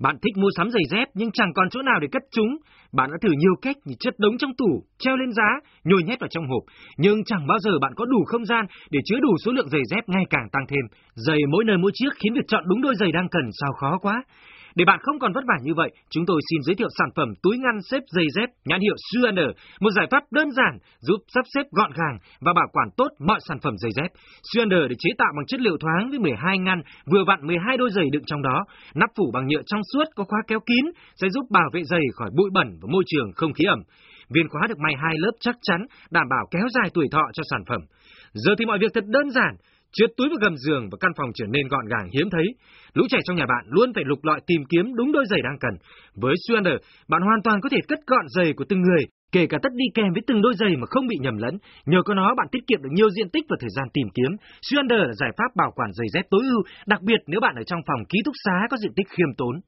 Bạn thích mua sắm giày dép nhưng chẳng còn chỗ nào để cất chúng. Bạn đã thử nhiều cách như chất đống trong tủ, treo lên giá, nhồi nhét vào trong hộp. Nhưng chẳng bao giờ bạn có đủ không gian để chứa đủ số lượng giày dép ngày càng tăng thêm. Giày mỗi nơi mỗi chiếc khiến việc chọn đúng đôi giày đang cần sao khó quá. Để bạn không còn vất vả như vậy, chúng tôi xin giới thiệu sản phẩm túi ngăn xếp dây dép nhãn hiệu Suaner, một giải pháp đơn giản giúp sắp xếp gọn gàng và bảo quản tốt mọi sản phẩm giày dép. Suaner được chế tạo bằng chất liệu thoáng với 12 ngăn, vừa vặn 12 đôi giày đựng trong đó. Nắp phủ bằng nhựa trong suốt có khóa kéo kín sẽ giúp bảo vệ giày khỏi bụi bẩn và môi trường không khí ẩm. Viên khóa được may hai lớp chắc chắn, đảm bảo kéo dài tuổi thọ cho sản phẩm. Giờ thì mọi việc thật đơn giản, Chiếc túi vào gầm giường và căn phòng trở nên gọn gàng hiếm thấy. Lũ trẻ trong nhà bạn luôn phải lục lọi tìm kiếm đúng đôi giày đang cần. Với Suander, bạn hoàn toàn có thể cất gọn giày của từng người, kể cả tất đi kèm với từng đôi giày mà không bị nhầm lẫn. Nhờ có nó, bạn tiết kiệm được nhiều diện tích và thời gian tìm kiếm. Suander là giải pháp bảo quản giày dép tối ưu, đặc biệt nếu bạn ở trong phòng ký túc xá có diện tích khiêm tốn.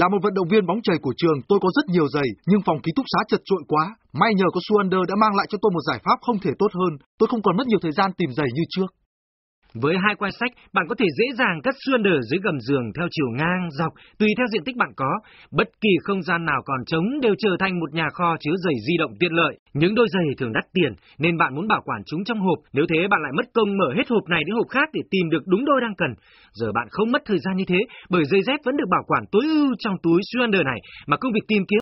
Là một vận động viên bóng chày của trường, tôi có rất nhiều giày, nhưng phòng ký túc xá chật trội quá. May nhờ có Suander đã mang lại cho tôi một giải pháp không thể tốt hơn, tôi không còn mất nhiều thời gian tìm giày như trước. Với hai quai sách, bạn có thể dễ dàng cất xuyên đờ dưới gầm giường theo chiều ngang, dọc, tùy theo diện tích bạn có. Bất kỳ không gian nào còn trống đều trở thành một nhà kho chứa giày di động tiện lợi. Những đôi giày thường đắt tiền, nên bạn muốn bảo quản chúng trong hộp. Nếu thế, bạn lại mất công mở hết hộp này đến hộp khác để tìm được đúng đôi đang cần. Giờ bạn không mất thời gian như thế, bởi giày dép vẫn được bảo quản tối ưu trong túi xuyên đờ này, mà công việc tìm kiếm